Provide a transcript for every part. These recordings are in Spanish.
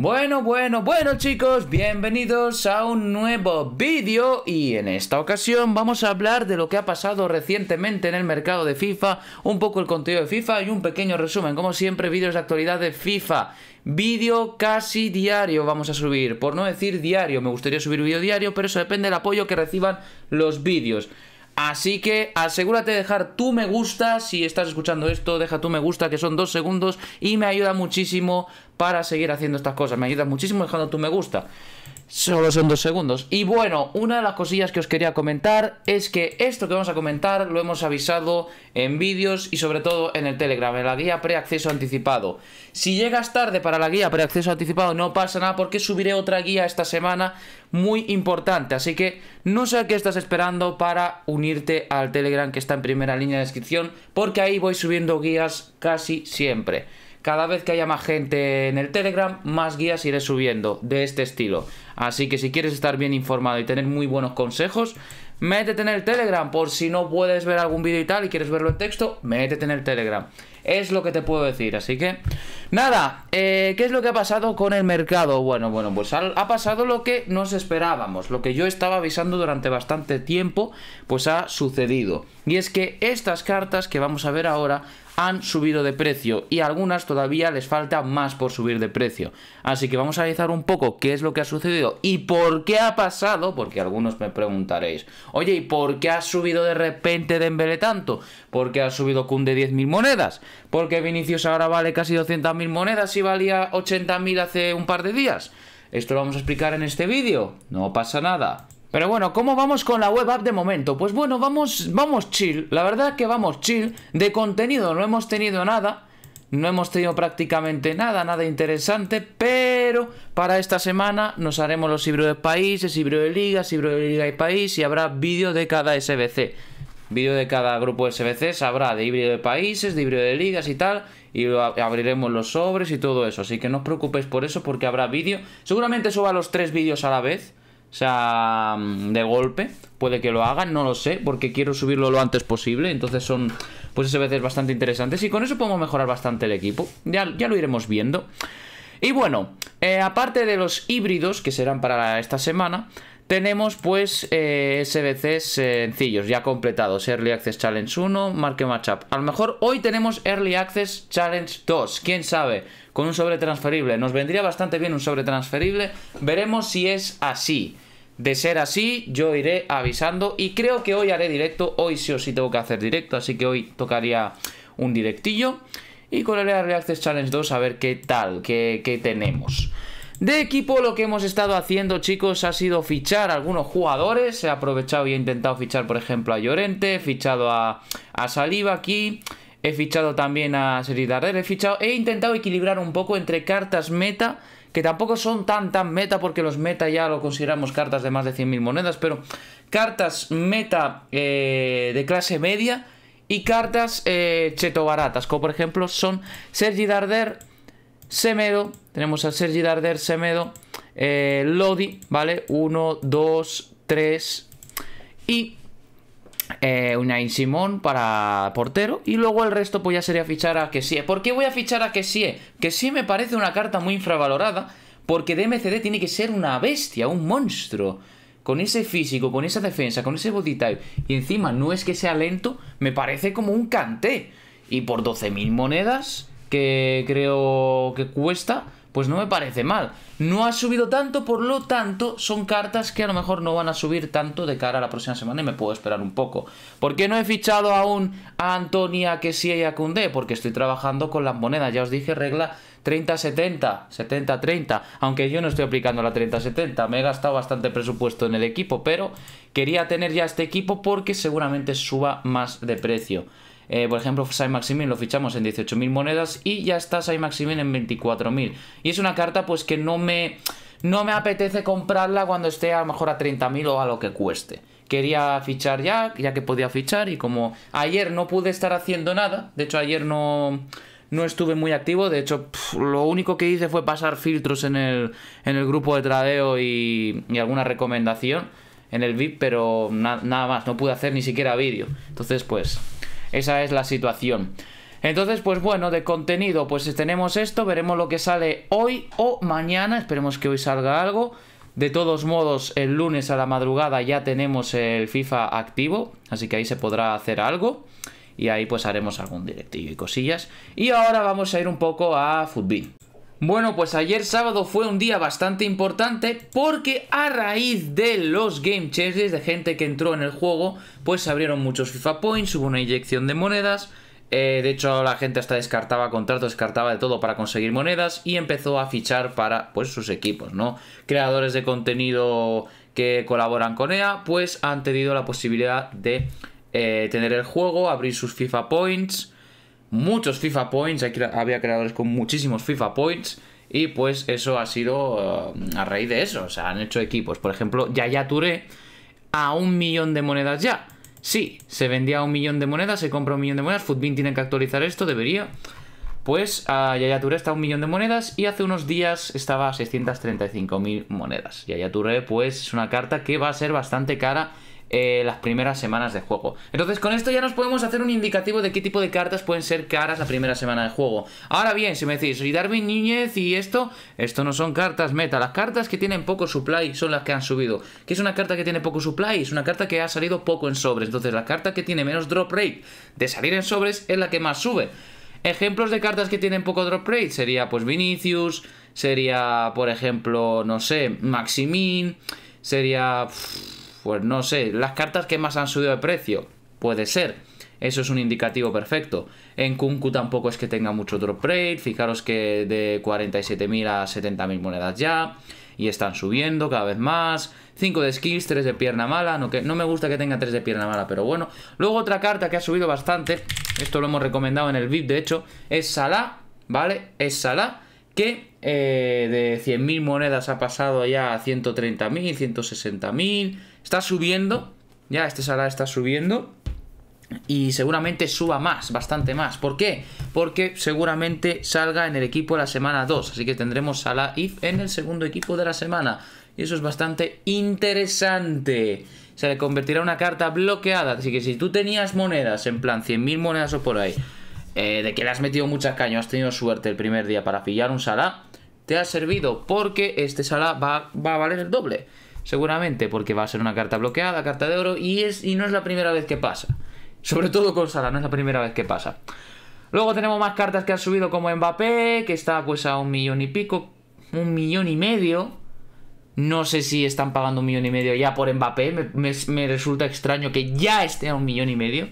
Bueno, bueno, bueno chicos, bienvenidos a un nuevo vídeo y en esta ocasión vamos a hablar de lo que ha pasado recientemente en el mercado de FIFA, un poco el contenido de FIFA y un pequeño resumen, como siempre, vídeos de actualidad de FIFA. Vídeo casi diario vamos a subir, por no decir diario, me gustaría subir vídeo diario, pero eso depende del apoyo que reciban los vídeos. Así que asegúrate de dejar tu me gusta si estás escuchando esto, deja tu me gusta que son dos segundos y me ayuda muchísimo para seguir haciendo estas cosas. Me ayuda muchísimo dejando tu me gusta. Solo son dos segundos. Y bueno, una de las cosillas que os quería comentar es que esto que vamos a comentar lo hemos avisado en vídeos y sobre todo en el Telegram, en la guía preacceso anticipado. Si llegas tarde para la guía preacceso anticipado no pasa nada porque subiré otra guía esta semana muy importante. Así que no sé a qué estás esperando para unirte al Telegram que está en primera línea de descripción porque ahí voy subiendo guías casi siempre. Cada vez que haya más gente en el Telegram, más guías iré subiendo de este estilo. Así que si quieres estar bien informado y tener muy buenos consejos, métete en el Telegram. Por si no puedes ver algún vídeo y tal y quieres verlo en texto, métete en el Telegram. Es lo que te puedo decir, así que... Nada, eh, ¿qué es lo que ha pasado con el mercado? Bueno, bueno, pues ha, pasado lo que nos esperábamos, lo que yo estaba avisando durante bastante tiempo, pues ha sucedido. Y es que estas cartas que vamos a ver ahora han subido de precio y algunas todavía les falta más por subir de precio. Así que vamos a analizar un poco qué es lo que ha sucedido y por qué ha pasado, porque algunos me preguntaréis, oye, ¿y por qué ha subido de repente de embele tanto? ¿Por qué ha subido Kun de 10.000 monedas? Porque Vinicius ahora vale casi 200.000 monedas y valía 80.000 hace un par de días. Esto lo vamos a explicar en este vídeo. No pasa nada. Pero bueno, ¿cómo vamos con la web app de momento? Pues bueno, vamos, vamos chill. La verdad que vamos chill. De contenido no hemos tenido nada. No hemos tenido prácticamente nada, nada interesante, pero para esta semana nos haremos los libros de países, hibro de ligas, libros de liga y país y habrá vídeo de cada SBC vídeo de cada grupo de SBCs, habrá de híbrido de países, de híbrido de ligas y tal, y abriremos los sobres y todo eso. Así que no os preocupéis por eso porque habrá vídeo. Seguramente suba los tres vídeos a la vez. O sea, mm, de golpe, puede que lo hagan, no lo sé, porque quiero subirlo lo antes posible. Entonces son, pues, SBCs bastante interesantes y con eso podemos mejorar bastante el equipo. Ya, lo iremos viendo. Y bueno, eh, aparte de los híbridos que serán para esta semana, tenemos pues SBCs eh, sencillos ya completados, Early Access Challenge 1, Market Matchup. A lo mejor hoy tenemos Early Access Challenge 2, quién sabe, con un sobre transferible. Nos vendría bastante bien un sobre transferible, veremos si es así. De ser así, yo iré avisando y creo que hoy haré directo, hoy sí o sí tengo que hacer directo, así que hoy tocaría un directillo. Y con el Early Access Challenge 2 a ver qué tal, qué, qué tenemos. De equipo lo que hemos estado haciendo chicos ha sido fichar a algunos jugadores, he aprovechado y he intentado fichar por ejemplo a Llorente, he fichado a, a Saliba aquí, he fichado también a Sergi he fichado, he intentado equilibrar un poco entre cartas meta que tampoco son tan tan meta porque los meta ya lo consideramos cartas de más de 100.000 monedas, pero cartas meta eh, de clase media y cartas eh, cheto baratas, como por ejemplo son Sergi Darder, Semedo, tenemos a Sergi Darder, Semedo, eh, Lodi, ¿vale? 1, 2, 3 y eh, Unai Simón para portero. Y luego el resto pues ya sería fichar a Kessie. ¿Por qué voy a fichar a Que sí me parece una carta muy infravalorada porque DMCD tiene que ser una bestia, un monstruo. Con ese físico, con esa defensa, con ese body type. Y encima no es que sea lento, me parece como un canté. Y por 12.000 monedas que creo que cuesta, pues no me parece mal. No ha subido tanto, por lo tanto, son cartas que a lo mejor no van a subir tanto de cara a la próxima semana y me puedo esperar un poco. ¿Por qué no he fichado aún a Antonia que sí y a Porque estoy trabajando con las monedas, ya os dije regla 30-70, 70-30, aunque yo no estoy aplicando la 30-70, me he gastado bastante presupuesto en el equipo, pero quería tener ya este equipo porque seguramente suba más de precio. Eh, por ejemplo, Sai Maximin lo fichamos en 18.000 monedas y ya está Sai Maximin en 24.000. Y es una carta pues que no me, no me apetece comprarla cuando esté a lo mejor a 30.000 o a lo que cueste. Quería fichar ya, ya que podía fichar y como ayer no pude estar haciendo nada, de hecho ayer no no estuve muy activo. De hecho, lo único que hice fue pasar filtros en el, en el grupo de tradeo y, alguna recomendación en el VIP, pero nada más, no pude hacer ni siquiera vídeo. Entonces, pues, esa es la situación. Entonces, pues bueno, de contenido, pues tenemos esto, veremos lo que sale hoy o mañana, esperemos que hoy salga algo. De todos modos, el lunes a la madrugada ya tenemos el FIFA activo, así que ahí se podrá hacer algo. Y ahí pues haremos algún directivo y cosillas. Y ahora vamos a ir un poco a Futbin. Bueno, pues ayer sábado fue un día bastante importante porque a raíz de los game changes, de gente que entró en el juego, pues se abrieron muchos FIFA Points, hubo una inyección de monedas, eh, de hecho la gente hasta descartaba contratos, descartaba de todo para conseguir monedas y empezó a fichar para pues sus equipos, ¿no? Creadores de contenido que colaboran con EA, pues han tenido la posibilidad de eh, tener el juego, abrir sus FIFA Points muchos FIFA Points, había creadores con muchísimos FIFA Points. Y pues eso ha sido eh, a raíz de eso. O sea, han hecho equipos. Por ejemplo, Yaya Touré a un millón de monedas ya. Sí, se vendía a un millón de monedas, se compra un millón de monedas. Footbin tiene que actualizar esto, debería. Pues ya Yaya Touré está a un millón de monedas y hace unos días estaba a 635.000 monedas. Yaya Touré, pues, es una carta que va a ser bastante cara eh, las primeras semanas de juego. Entonces con esto ya nos podemos hacer un indicativo de qué tipo de cartas pueden ser caras la primera semana de juego. Ahora bien, si me decís, y Darwin Niñez y esto, esto no son cartas meta. Las cartas que tienen poco supply son las que han subido. ¿Qué es una carta que tiene poco supply? Es una carta que ha salido poco en sobres. Entonces la carta que tiene menos drop rate de salir en sobres es la que más sube. Ejemplos de cartas que tienen poco drop rate sería pues Vinicius, sería por ejemplo, no sé, Maximin, sería... Pues no sé, las cartas que más han subido de precio, puede ser. Eso es un indicativo perfecto. En Kunku tampoco es que tenga mucho drop rate. Fijaros que de 47.000 a 70.000 monedas ya. Y están subiendo cada vez más. 5 de skills, 3 de pierna mala. No, que, no me gusta que tenga 3 de pierna mala, pero bueno. Luego otra carta que ha subido bastante. Esto lo hemos recomendado en el VIP, de hecho. Es Salah, ¿vale? Es Salah que eh, de 100.000 monedas ha pasado ya a 130.000, 160.000... Está subiendo. Ya, este Sala está subiendo. Y seguramente suba más, bastante más. ¿Por qué? Porque seguramente salga en el equipo de la semana 2. Así que tendremos Sala If en el segundo equipo de la semana. Y eso es bastante interesante. Se le convertirá una carta bloqueada. Así que si tú tenías monedas, en plan 100.000 monedas o por ahí, eh, de que le has metido muchas cañas, has tenido suerte el primer día para pillar un Sala, te ha servido porque este Sala va a valer el doble seguramente porque va a ser una carta bloqueada, carta de oro, y, es, y no es la primera vez que pasa. Sobre todo con Sara no es la primera vez que pasa. Luego tenemos más cartas que han subido como Mbappé, que está pues a un millón y pico, un millón y medio. No sé si están pagando un millón y medio ya por Mbappé, me, resulta extraño que ya esté a un millón y medio.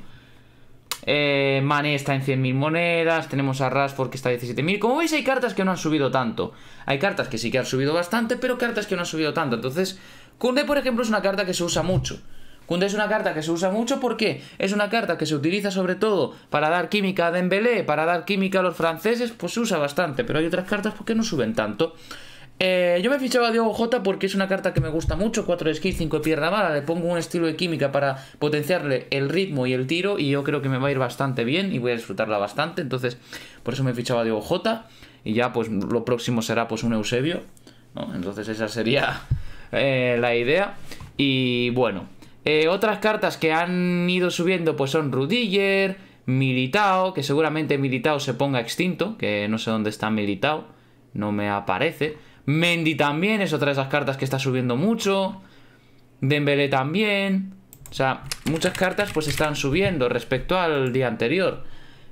Eh, está en 100.000 monedas, tenemos a Rashford que está a 17.000. Como veis hay cartas que no han subido tanto. Hay cartas que sí que han subido bastante, pero cartas que no han subido tanto. Entonces Kunde, por ejemplo, es una carta que se usa mucho. Kunde es una carta que se usa mucho porque es una carta que se utiliza sobre todo para dar química a Dembélé, para dar química a los franceses, pues se usa bastante, pero hay otras cartas porque no suben tanto. Eh, yo me he fichaba a Diogo Jota porque es una carta que me gusta mucho, 4 de skill, 5 de pierna mala, le pongo un estilo de química para potenciarle el ritmo y el tiro y yo creo que me va a ir bastante bien y voy a disfrutarla bastante, entonces por eso me fichaba a Diogo Jota y ya pues lo próximo será pues un Eusebio, entonces esa sería eh, la idea. Y bueno, eh, otras cartas que han ido subiendo pues son Rudiger, Militao, que seguramente Militao se ponga extinto, que no sé dónde está Militao, no me aparece. Mendy también es otra de esas cartas que está subiendo mucho. Dembele también. O sea, muchas cartas pues están subiendo respecto al día anterior.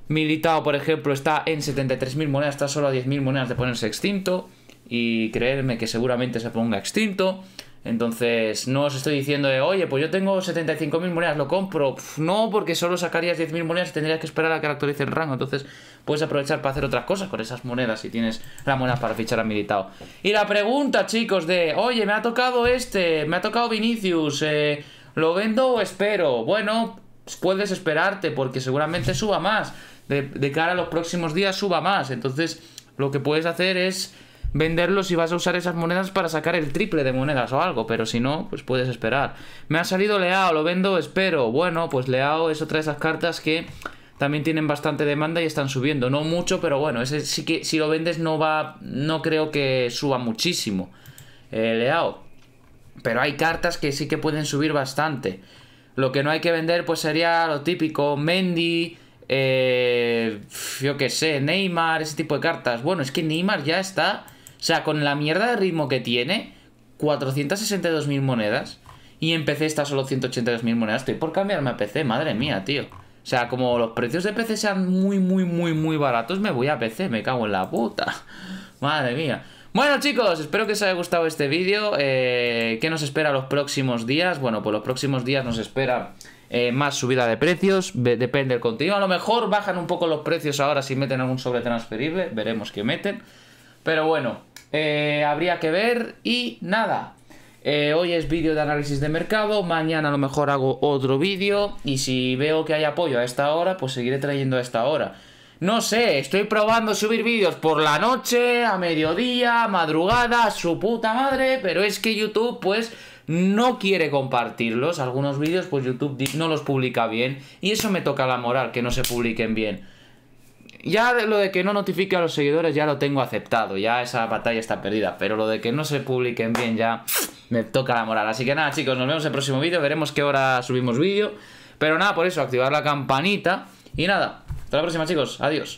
Militao, por ejemplo, está en 73.000 monedas, está solo a 10.000 monedas de ponerse extinto y creerme que seguramente se ponga extinto. Entonces, no os estoy diciendo de, oye, pues yo tengo 75.000 monedas, lo compro. no, porque solo sacarías 10.000 monedas y tendrías que esperar a que actualice el rango. Entonces, puedes aprovechar para hacer otras cosas con esas monedas si tienes la moneda para fichar a militado. Y la pregunta, chicos, de, oye, me ha tocado este, me ha tocado Vinicius, eh, ¿lo vendo o espero? Bueno, puedes esperarte porque seguramente suba más. de cara a los próximos días suba más. Entonces, lo que puedes hacer es Venderlo si vas a usar esas monedas para sacar el triple de monedas o algo, pero si no, pues puedes esperar. Me ha salido Leao, lo vendo, espero. Bueno, pues Leao es otra de esas cartas que también tienen bastante demanda y están subiendo. No mucho, pero bueno, ese sí que si lo vendes no va. No creo que suba muchísimo. Eh, Leao. Pero hay cartas que sí que pueden subir bastante. Lo que no hay que vender, pues sería lo típico. Mendy. Eh, yo qué sé, Neymar, ese tipo de cartas. Bueno, es que Neymar ya está o sea, con la mierda de ritmo que tiene, 462.000 monedas. Y en PC está solo 182.000 monedas. Estoy por cambiarme a PC, madre mía, tío. O sea, como los precios de PC sean muy, muy, muy, muy baratos, me voy a PC, me cago en la puta. Madre mía. Bueno chicos, espero que os haya gustado este vídeo. Eh, ¿Qué nos espera los próximos días? Bueno, pues los próximos días nos espera eh, más subida de precios, depende del contenido. A lo mejor bajan un poco los precios ahora si meten algún sobretransferible, veremos qué meten. Pero bueno, eh, habría que ver y nada. Eh, hoy es vídeo de análisis de mercado, mañana a lo mejor hago otro vídeo y si veo que hay apoyo a esta hora, pues seguiré trayendo a esta hora. No sé, estoy probando subir vídeos por la noche, a mediodía, a madrugada, su puta madre, pero es que YouTube pues no quiere compartirlos. Algunos vídeos pues YouTube no los publica bien y eso me toca la moral, que no se publiquen bien. Ya lo de que no notifique a los seguidores ya lo tengo aceptado, ya esa batalla está perdida, pero lo de que no se publiquen bien ya me toca la moral. Así que nada chicos, nos vemos en el próximo vídeo, veremos qué hora subimos vídeo. Pero nada, por eso, activar la campanita y nada, hasta la próxima chicos, adiós.